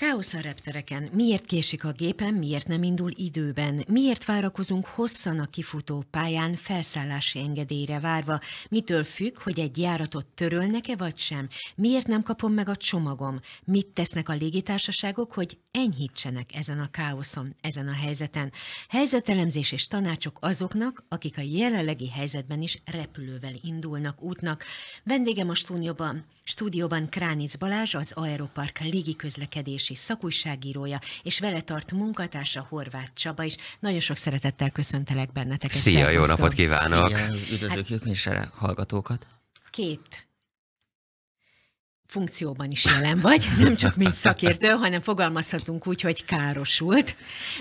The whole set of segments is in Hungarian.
Káosz a reptereken. Miért késik a gépen, miért nem indul időben? Miért várakozunk hosszan a kifutó pályán felszállási engedélyre várva? Mitől függ, hogy egy járatot törölnek-e vagy sem? Miért nem kapom meg a csomagom? Mit tesznek a légitársaságok, hogy enyhítsenek ezen a káoszon, ezen a helyzeten? Helyzetelemzés és tanácsok azoknak, akik a jelenlegi helyzetben is repülővel indulnak útnak. Vendégem a stúdióban, stúdióban Kránic Balázs, az Aeropark légiközlekedés Városi szakújságírója, és vele tart munkatársa Horváth Csaba is. Nagyon sok szeretettel köszöntelek benneteket. Szia, jó napot kívánok! Szia, üdvözlök hát, mi is a hallgatókat! Két funkcióban is jelen vagy, nem csak mint szakértő, hanem fogalmazhatunk úgy, hogy károsult.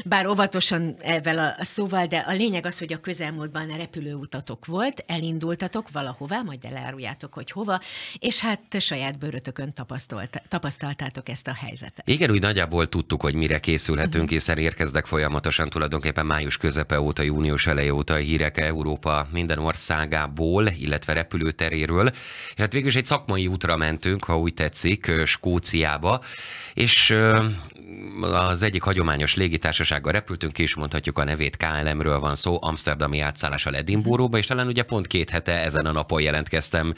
Bár óvatosan ezzel a szóval, de a lényeg az, hogy a közelmúltban a repülőutatok volt, elindultatok valahová, majd eláruljátok, hogy hova, és hát saját bőrötökön tapasztalt, tapasztaltátok ezt a helyzetet. Igen, úgy nagyjából tudtuk, hogy mire készülhetünk, mhm. hiszen érkeznek folyamatosan tulajdonképpen május közepe óta, június eleje óta a hírek Európa minden országából, illetve repülőteréről. És hát végül is egy szakmai útra mentünk, úgy tetszik, Skóciába, és az egyik hagyományos légitársasággal repültünk ki, és mondhatjuk a nevét, KLM-ről van szó, amsterdami átszállással Edinburghba, és talán ugye pont két hete ezen a napon jelentkeztem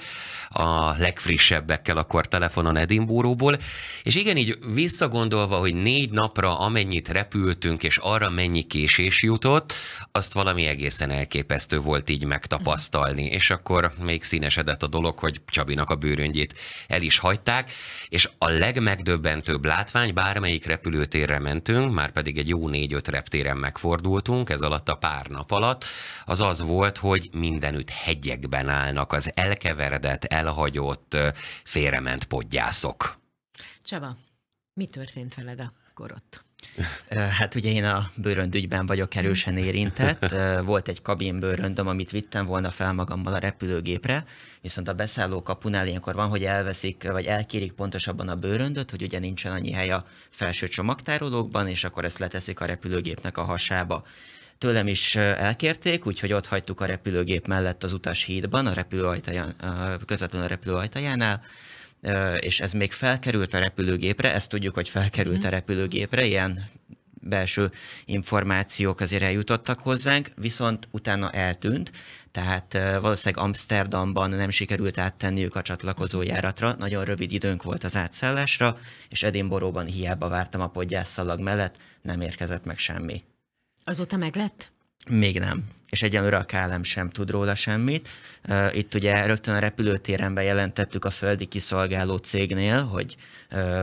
a legfrissebbekkel akkor telefonon Edinburghból, és igen, így visszagondolva, hogy négy napra amennyit repültünk, és arra mennyi késés jutott, azt valami egészen elképesztő volt így megtapasztalni, és akkor még színesedett a dolog, hogy Csabinak a bőröngyét el is hagyták, és a legmegdöbbentőbb látvány, bármelyik repülőtérre mentünk, már pedig egy jó négy-öt reptéren megfordultunk, ez alatt a pár nap alatt, az az volt, hogy mindenütt hegyekben állnak az elkeveredett, elhagyott, félrement podgyászok. Csaba, mi történt veled akkor ott? Hát ugye én a bőröndügyben vagyok erősen érintett. Volt egy kabinbőröndöm, amit vittem volna fel magammal a repülőgépre, viszont a beszálló kapunál ilyenkor van, hogy elveszik, vagy elkérik pontosabban a bőröndöt, hogy ugye nincsen annyi hely a felső csomagtárolókban, és akkor ezt leteszik a repülőgépnek a hasába. Tőlem is elkérték, úgyhogy ott hagytuk a repülőgép mellett az utas hídban, a repülőajtaján, közvetlenül a repülőajtajánál, és ez még felkerült a repülőgépre, ezt tudjuk, hogy felkerült mhm. a repülőgépre, ilyen belső információk azért eljutottak hozzánk, viszont utána eltűnt, tehát valószínűleg Amsterdamban nem sikerült áttenniük a csatlakozó járatra, nagyon rövid időnk volt az átszállásra, és Edinboróban hiába vártam a podgyászszalag mellett, nem érkezett meg semmi. Azóta meg lett? Még nem és egyenlőre a KLM sem tud róla semmit. Itt ugye rögtön a repülőtéren bejelentettük a földi kiszolgáló cégnél, hogy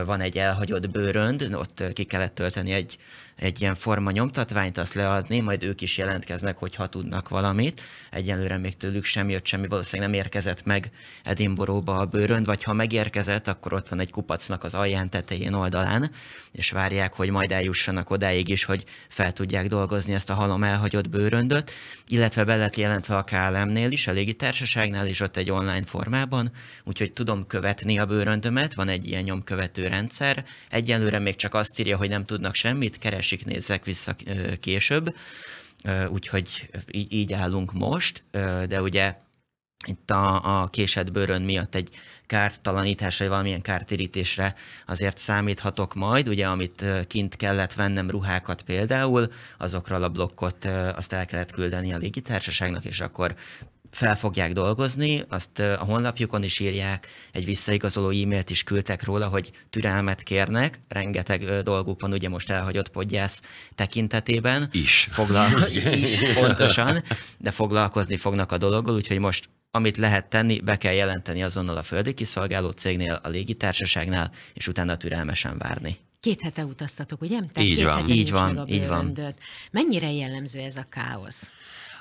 van egy elhagyott bőrönd, ott ki kellett tölteni egy egy ilyen forma nyomtatványt, azt leadni, majd ők is jelentkeznek, hogyha tudnak valamit. Egyelőre még tőlük sem jött semmi, valószínűleg nem érkezett meg Edinboróba a bőrönd, vagy ha megérkezett, akkor ott van egy kupacnak az alján, tetején, oldalán, és várják, hogy majd eljussanak odáig is, hogy fel tudják dolgozni ezt a halom elhagyott bőröndöt, illetve be lett jelentve a KLM-nél is, a légitársaságnál is ott egy online formában, úgyhogy tudom követni a bőröndömet, van egy ilyen nyomkövető rendszer. Egyelőre még csak azt írja, hogy nem tudnak semmit, keres másik nézzek vissza később, úgyhogy így állunk most, de ugye itt a, a késett bőrön miatt egy kártalanításra, vagy valamilyen kártérítésre azért számíthatok majd, ugye amit kint kellett vennem ruhákat például, azokról a blokkot azt el kellett küldeni a légitársaságnak, és akkor fel fogják dolgozni, azt a honlapjukon is írják, egy visszaigazoló e-mailt is küldtek róla, hogy türelmet kérnek, rengeteg dolguk van, ugye most elhagyott podgyász tekintetében. Is. Foglal- is, pontosan, de foglalkozni fognak a dologgal, úgyhogy most amit lehet tenni, be kell jelenteni azonnal a földi kiszolgáló cégnél, a légitársaságnál, és utána türelmesen várni. Két hete utaztatok, ugye? Tehát így két van, hete így van, így van. Mennyire jellemző ez a káosz?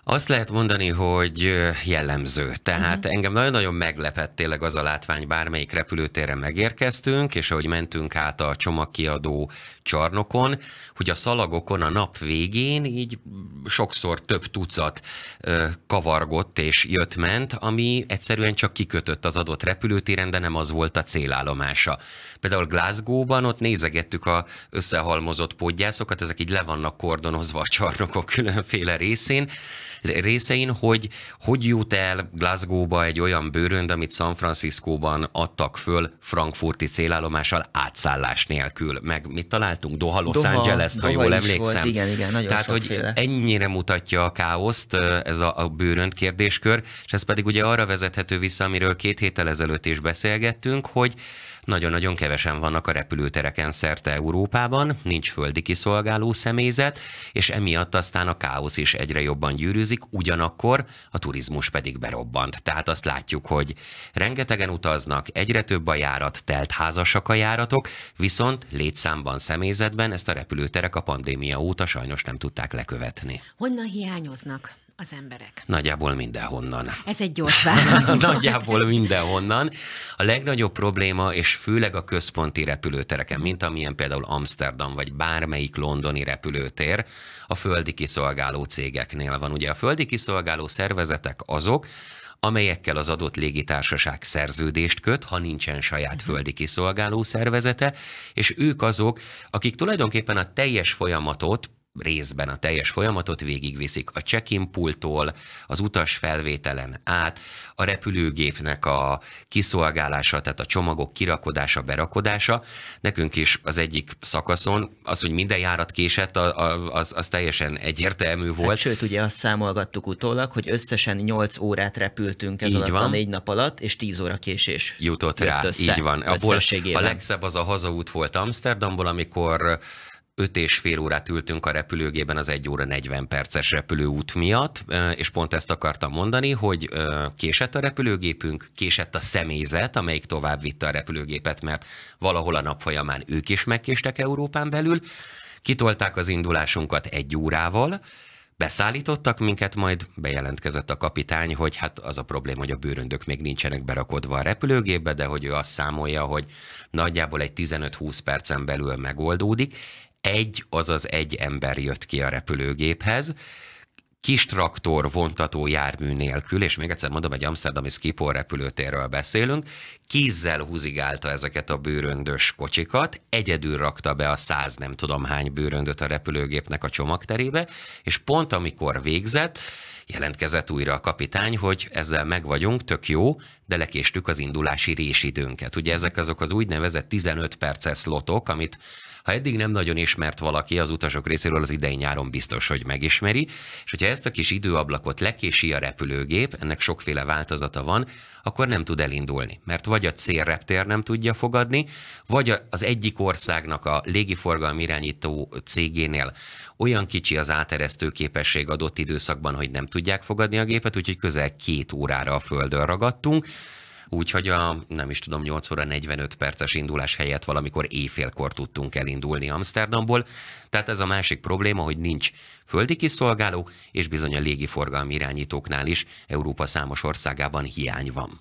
Azt lehet mondani, hogy jellemző. Tehát uh-huh. engem nagyon-nagyon meglepett tényleg az a látvány, bármelyik repülőtérre megérkeztünk, és ahogy mentünk át a csomagkiadó csarnokon, hogy a szalagokon a nap végén így sokszor több tucat ö, kavargott és jött-ment, ami egyszerűen csak kikötött az adott repülőtéren, de nem az volt a célállomása. Például Glasgow-ban ott nézegettük a összehalmozott podgyászokat, ezek így le vannak kordonozva a csarnokok különféle részén, részein, hogy hogy jut el Glasgowba egy olyan bőrönd, amit San Franciscóban adtak föl frankfurti célállomással átszállás nélkül. Meg mit találtunk? Doha, Los Doha, angeles ha jól emlékszem. Volt. Igen, igen, nagyon Tehát, hogy féle. ennyire mutatja a káoszt ez a, a bőrönd kérdéskör, és ez pedig ugye arra vezethető vissza, amiről két héttel ezelőtt is beszélgettünk, hogy nagyon-nagyon kevesen vannak a repülőtereken szerte Európában, nincs földi kiszolgáló személyzet, és emiatt aztán a káosz is egyre jobban gyűrűzik, ugyanakkor a turizmus pedig berobbant. Tehát azt látjuk, hogy rengetegen utaznak, egyre több a járat, telt házasak a járatok, viszont létszámban, személyzetben ezt a repülőterek a pandémia óta sajnos nem tudták lekövetni. Honnan hiányoznak? az emberek? Nagyjából mindenhonnan. Ez egy gyors válasz. Nagyjából mindenhonnan. A legnagyobb probléma, és főleg a központi repülőtereken, mint amilyen például Amsterdam vagy bármelyik londoni repülőtér, a földi kiszolgáló cégeknél van. Ugye a földi kiszolgáló szervezetek azok, amelyekkel az adott légitársaság szerződést köt, ha nincsen saját mhm. földi kiszolgáló szervezete, és ők azok, akik tulajdonképpen a teljes folyamatot részben a teljes folyamatot végigviszik a check-in pulttól, az utas felvételen át, a repülőgépnek a kiszolgálása, tehát a csomagok kirakodása, berakodása. Nekünk is az egyik szakaszon az, hogy minden járat késett, az, az teljesen egyértelmű volt. Hát, sőt, ugye azt számolgattuk utólag, hogy összesen 8 órát repültünk ez így alatt van. a négy nap alatt, és 10 óra késés jutott rá. Össze, így van. a legszebb az a hazaút volt Amsterdamból, amikor öt és fél órát ültünk a repülőgében az egy óra 40 perces repülőút miatt, és pont ezt akartam mondani, hogy késett a repülőgépünk, késett a személyzet, amelyik tovább vitte a repülőgépet, mert valahol a nap folyamán ők is megkéstek Európán belül, kitolták az indulásunkat egy órával, Beszállítottak minket, majd bejelentkezett a kapitány, hogy hát az a probléma, hogy a bőröndök még nincsenek berakodva a repülőgépbe, de hogy ő azt számolja, hogy nagyjából egy 15-20 percen belül megoldódik egy, azaz egy ember jött ki a repülőgéphez, kis traktor vontató jármű nélkül, és még egyszer mondom, egy amsterdami Skipol repülőtérről beszélünk, kézzel húzigálta ezeket a bőröndös kocsikat, egyedül rakta be a száz nem tudom hány bőröndöt a repülőgépnek a csomagterébe, és pont amikor végzett, jelentkezett újra a kapitány, hogy ezzel meg vagyunk, tök jó, de lekéstük az indulási résidőnket. Ugye ezek azok az úgynevezett 15 perces lotok, amit ha eddig nem nagyon ismert valaki az utasok részéről az idei nyáron biztos, hogy megismeri, és hogyha ezt a kis időablakot lekési a repülőgép, ennek sokféle változata van, akkor nem tud elindulni, mert vagy a célreptér nem tudja fogadni, vagy az egyik országnak a légiforgalmi irányító cégénél olyan kicsi az áteresztő képesség adott időszakban, hogy nem tudják fogadni a gépet, úgyhogy közel két órára a földön ragadtunk, úgyhogy a nem is tudom 8 óra 45 perces indulás helyett valamikor éjfélkor tudtunk elindulni Amsterdamból, tehát ez a másik probléma, hogy nincs földi kiszolgáló, és bizony a légiforgalmi irányítóknál is Európa számos országában hiány van.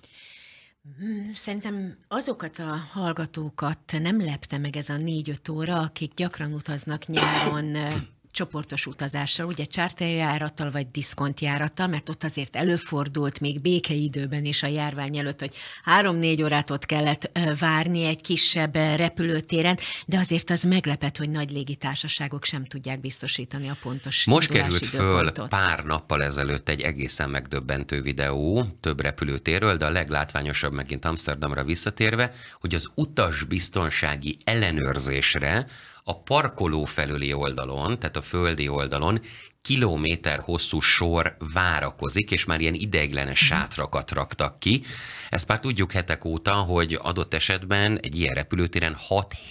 Hmm, szerintem azokat a hallgatókat nem lepte meg ez a négy-öt óra, akik gyakran utaznak nyáron csoportos utazással, ugye csárterjárattal vagy diszkontjárattal, mert ott azért előfordult még békeidőben és a járvány előtt, hogy három-négy órát ott kellett várni egy kisebb repülőtéren, de azért az meglepet, hogy nagy légitársaságok sem tudják biztosítani a pontos Most került időpontot. föl pár nappal ezelőtt egy egészen megdöbbentő videó több repülőtérről, de a leglátványosabb megint Amsterdamra visszatérve, hogy az utas biztonsági ellenőrzésre a parkoló felüli oldalon, tehát a földi oldalon kilométer hosszú sor várakozik, és már ilyen ideiglenes mhm. sátrakat raktak ki. Ezt már tudjuk hetek óta, hogy adott esetben egy ilyen repülőtéren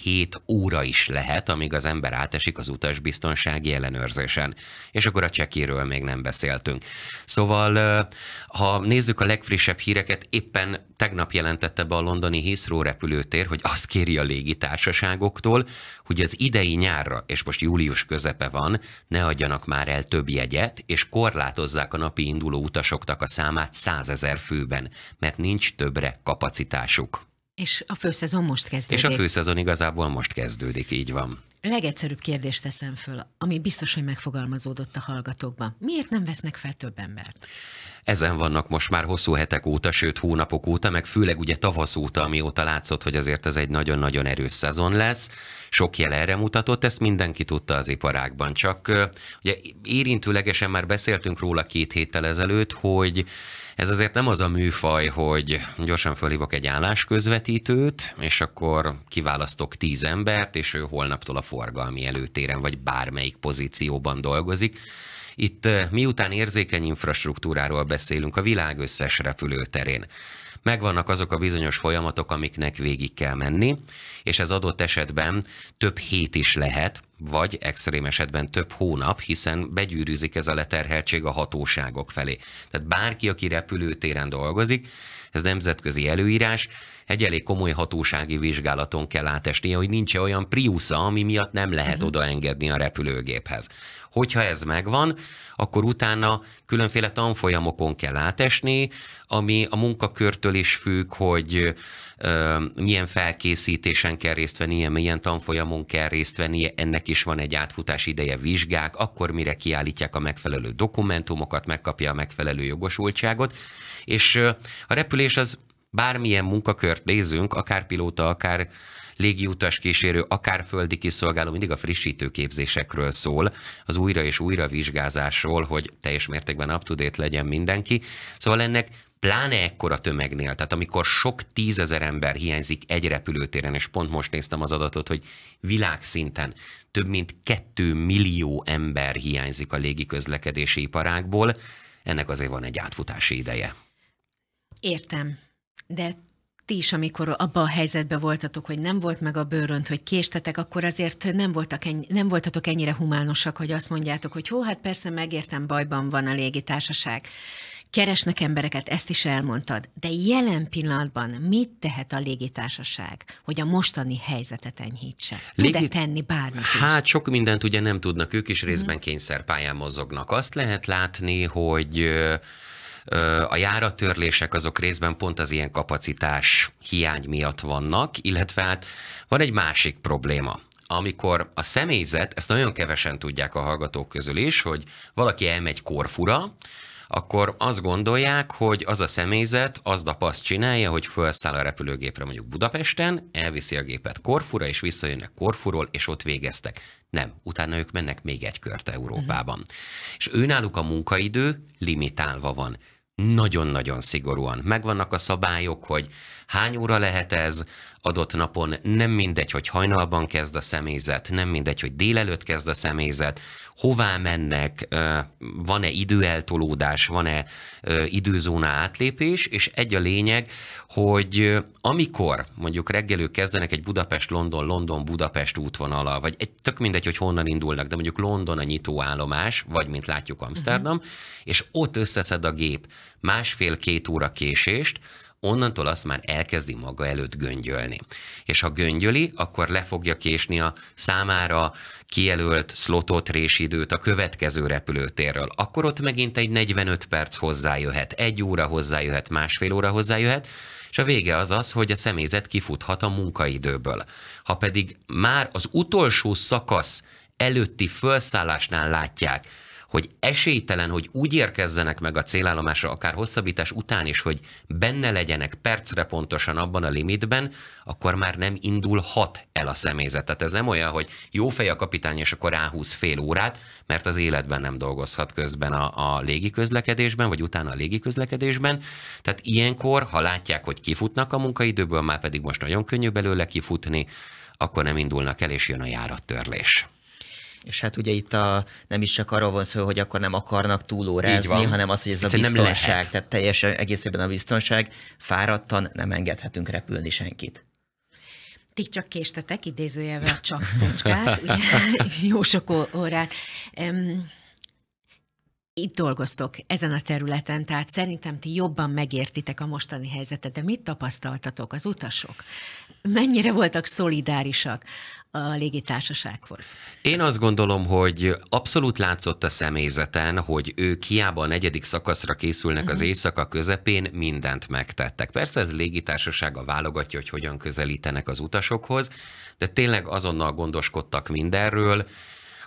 6-7 óra is lehet, amíg az ember átesik az utasbiztonsági ellenőrzésen. És akkor a csekéről még nem beszéltünk. Szóval, ha nézzük a legfrissebb híreket, éppen tegnap jelentette be a londoni Heathrow repülőtér, hogy azt kéri a légitársaságoktól, hogy az idei nyárra, és most július közepe van, ne adjanak már el több jegyet, és korlátozzák a napi induló utasoknak a számát százezer főben, mert nincs többre kapacitásuk. És a főszezon most kezdődik. És a főszezon igazából most kezdődik, így van. Legegyszerűbb kérdést teszem föl, ami biztos, hogy megfogalmazódott a hallgatókban. Miért nem vesznek fel több embert? Ezen vannak most már hosszú hetek óta, sőt hónapok óta, meg főleg ugye tavasz óta, amióta látszott, hogy azért ez egy nagyon-nagyon erős szezon lesz. Sok jel erre mutatott, ezt mindenki tudta az iparákban. Csak ugye érintőlegesen már beszéltünk róla két héttel ezelőtt, hogy ez azért nem az a műfaj, hogy gyorsan fölhívok egy állásközvetítőt, és akkor kiválasztok tíz embert, és ő holnaptól a forgalmi előtéren vagy bármelyik pozícióban dolgozik. Itt eh, miután érzékeny infrastruktúráról beszélünk a világ összes repülőterén, megvannak azok a bizonyos folyamatok, amiknek végig kell menni, és ez adott esetben több hét is lehet, vagy extrém esetben több hónap, hiszen begyűrűzik ez a leterheltség a hatóságok felé. Tehát bárki, aki repülőtéren dolgozik, ez nemzetközi előírás, egy elég komoly hatósági vizsgálaton kell átesnie, hogy nincs -e olyan priusza, ami miatt nem lehet mhm. odaengedni a repülőgéphez. Hogyha ez megvan, akkor utána különféle tanfolyamokon kell átesni, ami a munkakörtől is függ, hogy ö, milyen felkészítésen kell részt vennie, milyen tanfolyamon kell részt vennie, ennek ennek is van egy átfutás ideje vizsgák, akkor mire kiállítják a megfelelő dokumentumokat, megkapja a megfelelő jogosultságot, és a repülés az bármilyen munkakört nézünk, akár pilóta, akár légiutas kísérő, akár földi kiszolgáló, mindig a frissítő képzésekről szól, az újra és újra vizsgázásról, hogy teljes mértékben up-to-date legyen mindenki. Szóval ennek pláne ekkora tömegnél, tehát amikor sok tízezer ember hiányzik egy repülőtéren, és pont most néztem az adatot, hogy világszinten több mint kettő millió ember hiányzik a légiközlekedési iparágból, ennek azért van egy átfutási ideje. Értem, de ti is, amikor abban a helyzetben voltatok, hogy nem volt meg a bőrönt, hogy késtetek, akkor azért nem, voltak ennyi, nem voltatok ennyire humánosak, hogy azt mondjátok, hogy hó, hát persze megértem, bajban van a légitársaság keresnek embereket, ezt is elmondtad, de jelen pillanatban mit tehet a légitársaság, hogy a mostani helyzetet enyhítse? Tud-e Légi... tenni bármit is? Hát sok mindent ugye nem tudnak, ők is részben mhm. kényszerpályán mozognak. Azt lehet látni, hogy a járatörlések azok részben pont az ilyen kapacitás hiány miatt vannak, illetve hát van egy másik probléma amikor a személyzet, ezt nagyon kevesen tudják a hallgatók közül is, hogy valaki elmegy Korfura, akkor azt gondolják, hogy az a személyzet az a azt csinálja, hogy felszáll a repülőgépre mondjuk Budapesten, elviszi a gépet Korfura, és visszajönnek Korfuról, és ott végeztek. Nem, utána ők mennek még egy kört Európában. Uh-huh. És őnáluk a munkaidő limitálva van nagyon-nagyon szigorúan. Megvannak a szabályok, hogy Hány óra lehet ez adott napon? Nem mindegy, hogy hajnalban kezd a személyzet, nem mindegy, hogy délelőtt kezd a személyzet, hová mennek, van-e időeltolódás, van-e időzóna átlépés, és egy a lényeg, hogy amikor mondjuk reggelők kezdenek egy Budapest-London, London-Budapest útvonala, vagy egy, tök mindegy, hogy honnan indulnak, de mondjuk London a nyitóállomás, vagy mint látjuk Amsterdam, uh-huh. és ott összeszed a gép másfél-két óra késést, onnantól azt már elkezdi maga előtt göngyölni. És ha göngyöli, akkor le fogja késni a számára kijelölt szlotot, résidőt a következő repülőtérről. Akkor ott megint egy 45 perc hozzájöhet, egy óra hozzájöhet, másfél óra hozzájöhet, és a vége az az, hogy a személyzet kifuthat a munkaidőből. Ha pedig már az utolsó szakasz előtti felszállásnál látják, hogy esélytelen, hogy úgy érkezzenek meg a célállomásra, akár hosszabbítás után is, hogy benne legyenek percre pontosan abban a limitben, akkor már nem indulhat el a személyzet. Tehát ez nem olyan, hogy jó fej a kapitány, és akkor ráhúz fél órát, mert az életben nem dolgozhat közben a, a légiközlekedésben, vagy utána a légiközlekedésben. Tehát ilyenkor, ha látják, hogy kifutnak a munkaidőből, már pedig most nagyon könnyű belőle kifutni, akkor nem indulnak el, és jön a járattörlés. És hát ugye itt a, nem is csak arról van szó, hogy akkor nem akarnak túlórázni, hanem az, hogy ez Egyszerűen a biztonság, tehát teljesen egészében a biztonság, fáradtan nem engedhetünk repülni senkit. Ti csak késtetek, idézőjelvel csak szócskát, ugye, jó sok órát. Um, itt dolgoztok ezen a területen, tehát szerintem ti jobban megértitek a mostani helyzetet, de mit tapasztaltatok az utasok? Mennyire voltak szolidárisak? a légitársasághoz. Én azt gondolom, hogy abszolút látszott a személyzeten, hogy ők hiába a negyedik szakaszra készülnek az mhm. éjszaka közepén, mindent megtettek. Persze ez légitársasága válogatja, hogy hogyan közelítenek az utasokhoz, de tényleg azonnal gondoskodtak mindenről,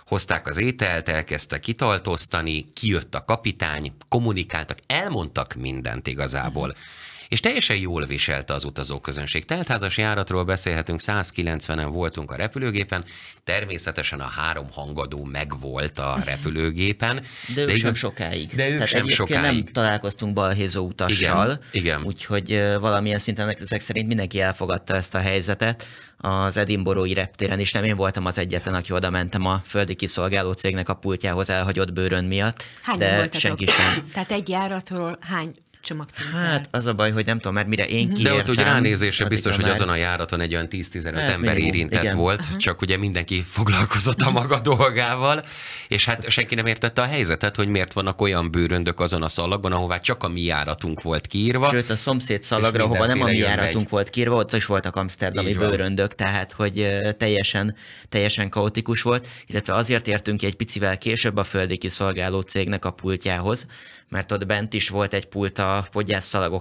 hozták az ételt, elkezdtek kitaltoztani, kijött a kapitány, kommunikáltak, elmondtak mindent igazából. Uh-huh és teljesen jól viselte az utazóközönség. Teltházas járatról beszélhetünk, 190-en voltunk a repülőgépen, természetesen a három hangadó megvolt a repülőgépen. De, de ők sem sokáig. De ők Tehát sem sokáig. nem találkoztunk balhézó utassal, igen, igen. úgyhogy valamilyen szinten ezek szerint mindenki elfogadta ezt a helyzetet, az Edinborói reptéren is, nem én voltam az egyetlen, aki oda mentem a földi kiszolgáló cégnek a pultjához elhagyott bőrön miatt, Hányan de voltatok? senki sem. Tehát egy járatról hány csomagtintán. Hát az a baj, hogy nem tudom mert mire én kiértem. Mhm. De ott úgy ránézésre biztos, hogy azon a járaton egy olyan 10-15 hát, ember minimum, érintett igen. volt, Aha. csak ugye mindenki foglalkozott a maga dolgával, és hát senki nem értette a helyzetet, hogy miért vannak olyan bőröndök azon a szalagon, ahová csak a mi járatunk volt kiírva. Sőt, a szomszéd szalagra, ahova nem a mi járatunk egy... volt kiírva, ott is voltak amsterdami bőröndök, tehát hogy teljesen, teljesen kaotikus volt, illetve azért értünk ki egy picivel később a földi kiszolgáló cégnek a pultjához, mert ott bent is volt egy pult a a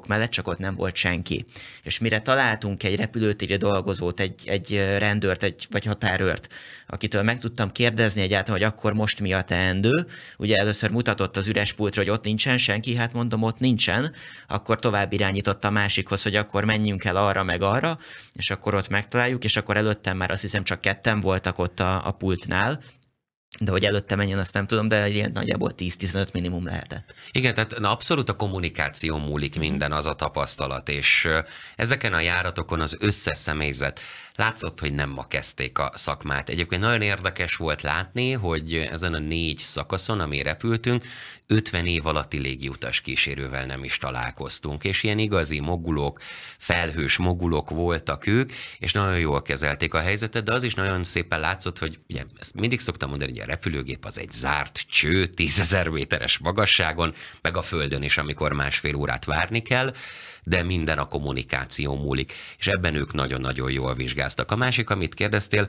mellett, csak ott nem volt senki. És mire találtunk egy repülőtéri dolgozót, egy, egy rendőrt, egy, vagy határőrt, akitől meg tudtam kérdezni egyáltalán, hogy akkor most mi a teendő, ugye először mutatott az üres pultra, hogy ott nincsen senki, hát mondom, ott nincsen, akkor tovább irányított a másikhoz, hogy akkor menjünk el arra meg arra, és akkor ott megtaláljuk, és akkor előttem már azt hiszem csak ketten voltak ott a, a pultnál, de hogy előtte menjen, azt nem tudom, de ilyen nagyjából 10-15 minimum lehetett. Igen, tehát na, abszolút a kommunikáció múlik minden az a tapasztalat, és ezeken a járatokon az összes személyzet látszott, hogy nem ma kezdték a szakmát. Egyébként nagyon érdekes volt látni, hogy ezen a négy szakaszon, ami repültünk, 50 év alatti légiutas kísérővel nem is találkoztunk, és ilyen igazi mogulok, felhős mogulok voltak ők, és nagyon jól kezelték a helyzetet, de az is nagyon szépen látszott, hogy ugye, ezt mindig szoktam mondani, hogy a repülőgép az egy zárt cső, tízezer méteres magasságon, meg a földön is, amikor másfél órát várni kell, de minden a kommunikáció múlik, és ebben ők nagyon-nagyon jól vizsgáztak. A másik, amit kérdeztél,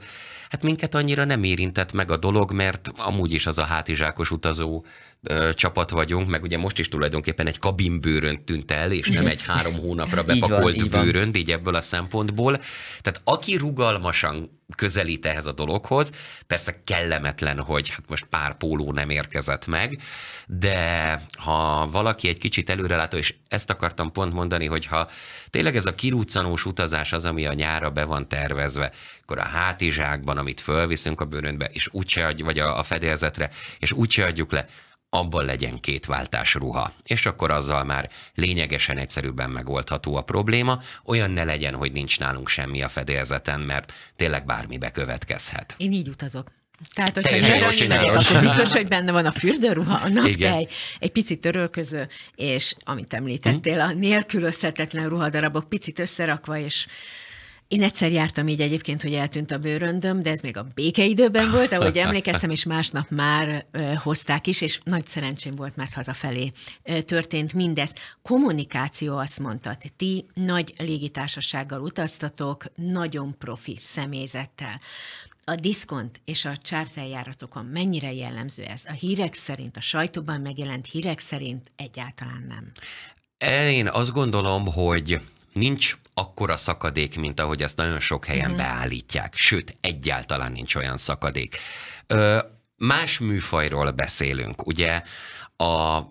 Hát minket annyira nem érintett meg a dolog, mert amúgy is az a hátizsákos utazó ö, csapat vagyunk, meg ugye most is tulajdonképpen egy kabinbőrönt tűnt el, és nem egy három hónapra bepakolt így van, így bőrönt, így ebből a szempontból. Tehát aki rugalmasan közelít ehhez a dologhoz, persze kellemetlen, hogy hát most pár póló nem érkezett meg, de ha valaki egy kicsit előrelátó, és ezt akartam pont mondani, hogy ha tényleg ez a kirúcanós utazás az, ami a nyára be van tervezve, akkor a hátizsákban, amit fölviszünk a bőrönbe, és úgyse adjuk, vagy a, a fedélzetre, és úgyse adjuk le, abban legyen két váltás ruha. És akkor azzal már lényegesen egyszerűbben megoldható a probléma, olyan ne legyen, hogy nincs nálunk semmi a fedélzeten, mert tényleg bármi bekövetkezhet. Én így utazok. Tehát, hogyha nyaralni megyek, akkor biztos, hogy benne van a fürdőruha, a naptej, egy picit törölköző, és amit említettél, a nélkülözhetetlen ruhadarabok picit összerakva, és én egyszer jártam így egyébként, hogy eltűnt a bőröndöm, de ez még a békeidőben volt, ahogy emlékeztem, és másnap már hozták is, és nagy szerencsém volt, mert hazafelé történt mindez. Kommunikáció azt mondta, ti nagy légitársasággal utaztatok, nagyon profi személyzettel. A diszkont és a csárteljáratokon mennyire jellemző ez? A hírek szerint, a sajtóban megjelent hírek szerint egyáltalán nem. Én azt gondolom, hogy nincs akkora szakadék, mint ahogy ezt nagyon sok helyen mm. beállítják. Sőt, egyáltalán nincs olyan szakadék. Ö, más műfajról beszélünk, ugye? A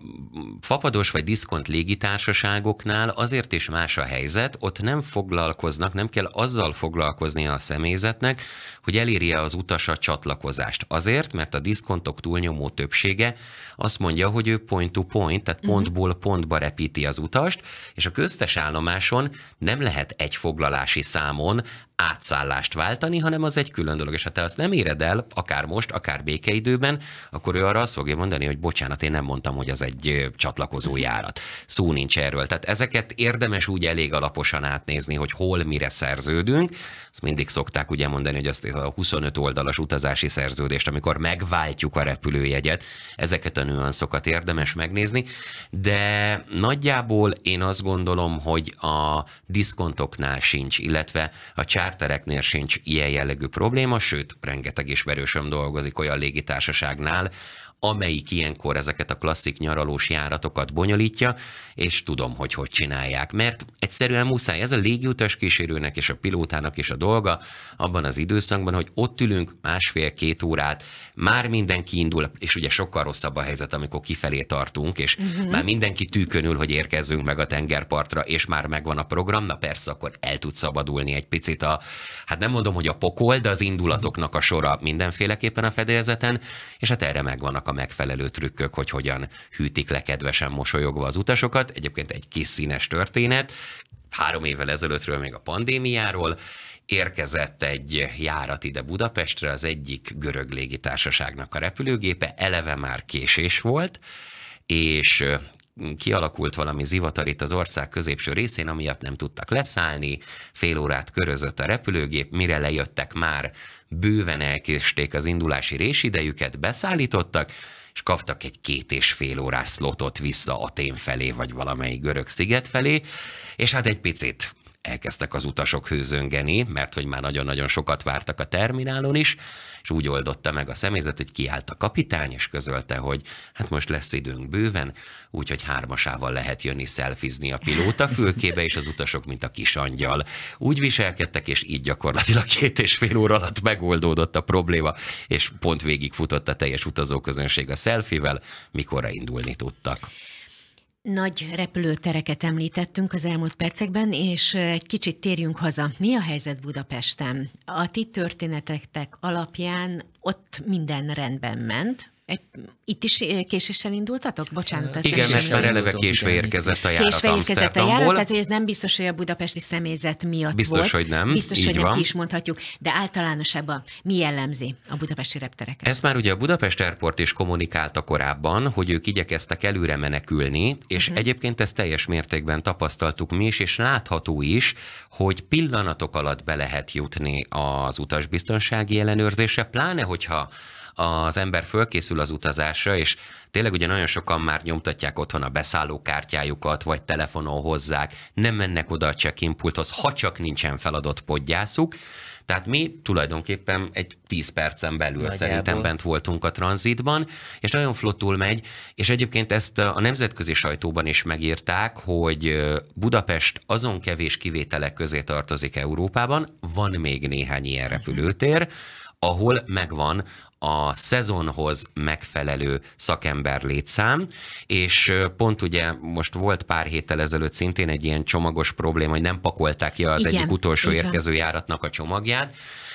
fapados vagy diszkont légitársaságoknál azért is más a helyzet, ott nem foglalkoznak, nem kell azzal foglalkozni a személyzetnek, hogy elérje az utas a csatlakozást. Azért, mert a diszkontok túlnyomó többsége azt mondja, hogy ő point-to-point, tehát mhm. pontból pontba repíti az utast, és a köztes állomáson nem lehet egy foglalási számon átszállást váltani, hanem az egy külön dolog. És ha te azt nem éred el, akár most, akár békeidőben, akkor ő arra azt fogja mondani, hogy bocsánat, én nem mondtam, hogy az egy csatlakozó járat. Szó nincs erről. Tehát ezeket érdemes úgy elég alaposan átnézni, hogy hol mire szerződünk. Ezt mindig szokták ugye mondani, hogy azt a 25 oldalas utazási szerződést, amikor megváltjuk a repülőjegyet, ezeket a nüanszokat érdemes megnézni, de nagyjából én azt gondolom, hogy a diszkontoknál sincs, illetve a csár chartereknél sincs ilyen jellegű probléma, sőt, rengeteg ismerősöm dolgozik olyan légitársaságnál, amelyik ilyenkor ezeket a klasszik nyaralós járatokat bonyolítja, és tudom, hogy hogy csinálják. Mert egyszerűen muszáj, ez a légiutas kísérőnek és a pilótának is a dolga abban az időszakban, hogy ott ülünk másfél-két órát, már mindenki indul, és ugye sokkal rosszabb a helyzet, amikor kifelé tartunk, és uh-huh. már mindenki tűkönül, hogy érkezzünk meg a tengerpartra, és már megvan a program, na persze, akkor el tud szabadulni egy picit a, hát nem mondom, hogy a pokol, de az indulatoknak a sora mindenféleképpen a fedélzeten, és hát erre megvannak a megfelelő trükkök, hogy hogyan hűtik le kedvesen mosolyogva az utasokat. Egyébként egy kis színes történet. Három évvel ezelőttről még a pandémiáról érkezett egy járat ide Budapestre, az egyik görög légitársaságnak a repülőgépe, eleve már késés volt, és kialakult valami zivatar itt az ország középső részén, amiatt nem tudtak leszállni, fél órát körözött a repülőgép, mire lejöttek már bőven elkésték az indulási résidejüket, beszállítottak, és kaptak egy két és fél órás szlotot vissza Atén felé, vagy valamelyik görög sziget felé, és hát egy picit elkezdtek az utasok hőzöngeni, mert hogy már nagyon-nagyon sokat vártak a terminálon is, és úgy oldotta meg a személyzet, hogy kiállt a kapitány, és közölte, hogy hát most lesz időnk bőven, úgyhogy hármasával lehet jönni szelfizni a pilóta fülkébe, és az utasok, mint a kis angyal. Úgy viselkedtek, és így gyakorlatilag két és fél óra alatt megoldódott a probléma, és pont végigfutott a teljes utazóközönség a szelfivel, mikorra indulni tudtak. Nagy repülőtereket említettünk az elmúlt percekben, és egy kicsit térjünk haza. Mi a helyzet Budapesten? A ti történetek alapján ott minden rendben ment, egy, itt is eh, késéssel indultatok? Bocsánat, az Igen, mert már eleve késve érkezett a járat Késve érkezett a járat, tehát hogy ez nem biztos, hogy a budapesti személyzet miatt Biztos, volt. hogy nem. Biztos, Így hogy van. nem is mondhatjuk. De általánosabban mi jellemzi a budapesti reptereket? Ezt már ugye a Budapest Airport is kommunikálta korábban, hogy ők igyekeztek előre menekülni, és uh-huh. egyébként ezt teljes mértékben tapasztaltuk mi is, és látható is, hogy pillanatok alatt be lehet jutni az utasbiztonsági ellenőrzésre, pláne hogyha az ember fölkészül az utazásra, és tényleg ugye nagyon sokan már nyomtatják otthon a beszállókártyájukat, vagy telefonon hozzák, nem mennek oda a check-in pulthoz, ha csak nincsen feladott podgyászuk, tehát mi tulajdonképpen egy 10 percen belül Nagyjából. szerintem bent voltunk a tranzitban, és nagyon flottul megy, és egyébként ezt a nemzetközi sajtóban is megírták, hogy Budapest azon kevés kivételek közé tartozik Európában, van még néhány ilyen mhm. repülőtér, ahol megvan a szezonhoz megfelelő szakember létszám, és pont ugye most volt pár héttel ezelőtt szintén egy ilyen csomagos probléma, hogy nem pakolták ki az Igen, egyik utolsó érkező járatnak a csomagját,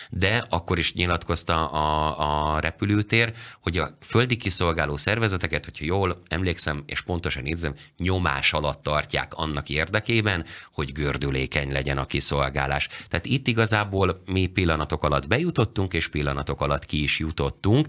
de akkor is nyilatkozta a, a repülőtér, hogy a földi kiszolgáló szervezeteket, hogyha jól emlékszem, és pontosan érzem, nyomás alatt tartják annak érdekében, hogy gördülékeny legyen a kiszolgálás. Tehát itt igazából mi pillanatok alatt bejutottunk, és pillanatok alatt ki is jutottunk.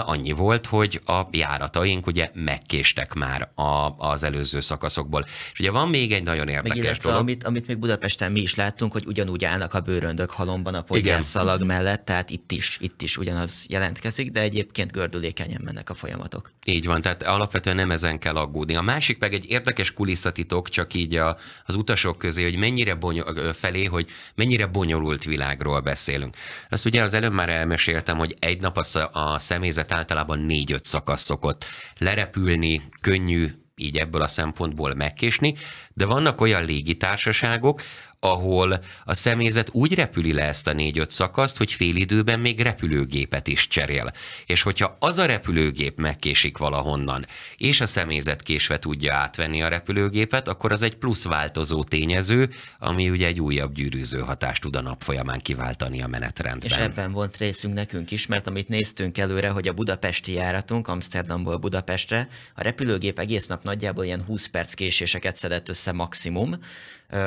Annyi volt, hogy a járataink ugye megkéstek már a, az előző szakaszokból. És ugye van még egy nagyon érdekes Meg dolog. Amit, amit még Budapesten mi is láttunk, hogy ugyanúgy állnak a bőröndök halomban a polgár szalag mellett, tehát itt is, itt is ugyanaz jelentkezik, de egyébként gördülékenyen mennek a folyamatok. Így van, tehát alapvetően nem ezen kell aggódni. A másik meg egy érdekes kulisszatitok, csak így a, az utasok közé, hogy mennyire bonyol, felé, hogy mennyire bonyolult világról beszélünk. Azt ugye az előbb már elmeséltem, hogy egy nap a, a személyzet általában négy-öt szakasz szokott lerepülni, könnyű, így ebből a szempontból megkésni, de vannak olyan légitársaságok, ahol a személyzet úgy repüli le ezt a négy-öt szakaszt, hogy fél időben még repülőgépet is cserél. És hogyha az a repülőgép megkésik valahonnan, és a személyzet késve tudja átvenni a repülőgépet, akkor az egy plusz változó tényező, ami ugye egy újabb gyűrűző hatást tud a nap folyamán kiváltani a menetrendben. És ebben volt részünk nekünk is, mert amit néztünk előre, hogy a budapesti járatunk Amsterdamból Budapestre, a repülőgép egész nap nagyjából ilyen 20 perc késéseket szedett össze maximum,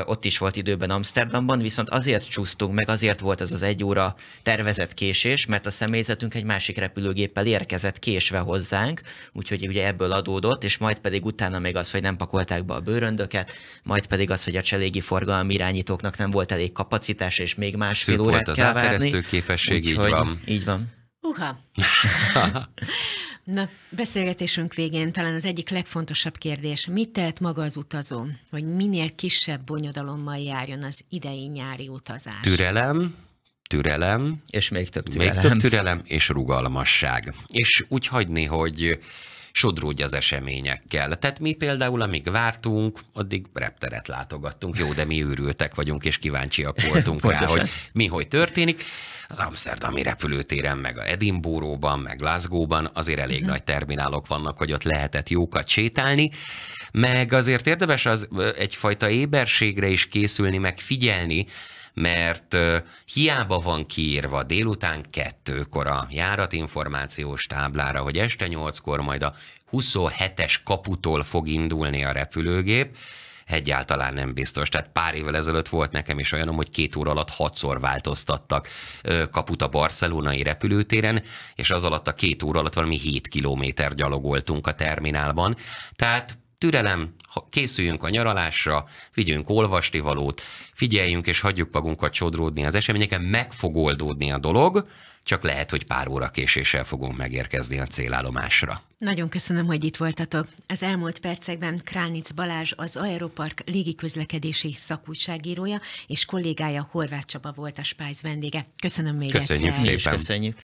ott is volt időben Amsterdamban, viszont azért csúsztunk meg, azért volt ez az egy óra tervezett késés, mert a személyzetünk egy másik repülőgéppel érkezett késve hozzánk, úgyhogy ugye ebből adódott, és majd pedig utána még az, hogy nem pakolták be a bőröndöket, majd pedig az, hogy a cselégi forgalmi irányítóknak nem volt elég kapacitás, és még másfél Szűk órát volt az kell várni. képesség, úgyhogy, így van. Így van. Uha. Na, beszélgetésünk végén talán az egyik legfontosabb kérdés, mit tehet maga az utazó, hogy minél kisebb bonyodalommal járjon az idei nyári utazás? Türelem, türelem. És még több türelem. Még több türelem és rugalmasság. És úgy hagyni, hogy sodródj az eseményekkel. Tehát mi például, amíg vártunk, addig repteret látogattunk. Jó, de mi őrültek vagyunk, és kíváncsiak voltunk rá, hogy mi hogy történik az Amsterdami repülőtéren, meg a Edinburgh-ban, meg Glasgow-ban azért elég mm. nagy terminálok vannak, hogy ott lehetett jókat sétálni, meg azért érdemes az egyfajta éberségre is készülni, meg figyelni, mert hiába van kiírva délután kettőkor a járatinformációs táblára, hogy este nyolckor majd a 27-es kaputól fog indulni a repülőgép, egyáltalán nem biztos. Tehát pár évvel ezelőtt volt nekem is olyanom, hogy két óra alatt hatszor változtattak kaput a barcelonai repülőtéren, és az alatt a két óra alatt valami 7 kilométer gyalogoltunk a terminálban. Tehát türelem, készüljünk a nyaralásra, vigyünk olvasnivalót, figyeljünk és hagyjuk magunkat csodródni, az eseményeken, meg fog oldódni a dolog, csak lehet, hogy pár óra késéssel fogunk megérkezni a célállomásra. Nagyon köszönöm, hogy itt voltatok. Az elmúlt percekben Kránic Balázs, az Aeropark légiközlekedési szakújságírója és kollégája Horváth Csaba volt a Spice vendége. Köszönöm még köszönjük egyszer. Köszönjük szépen. Köszönjük.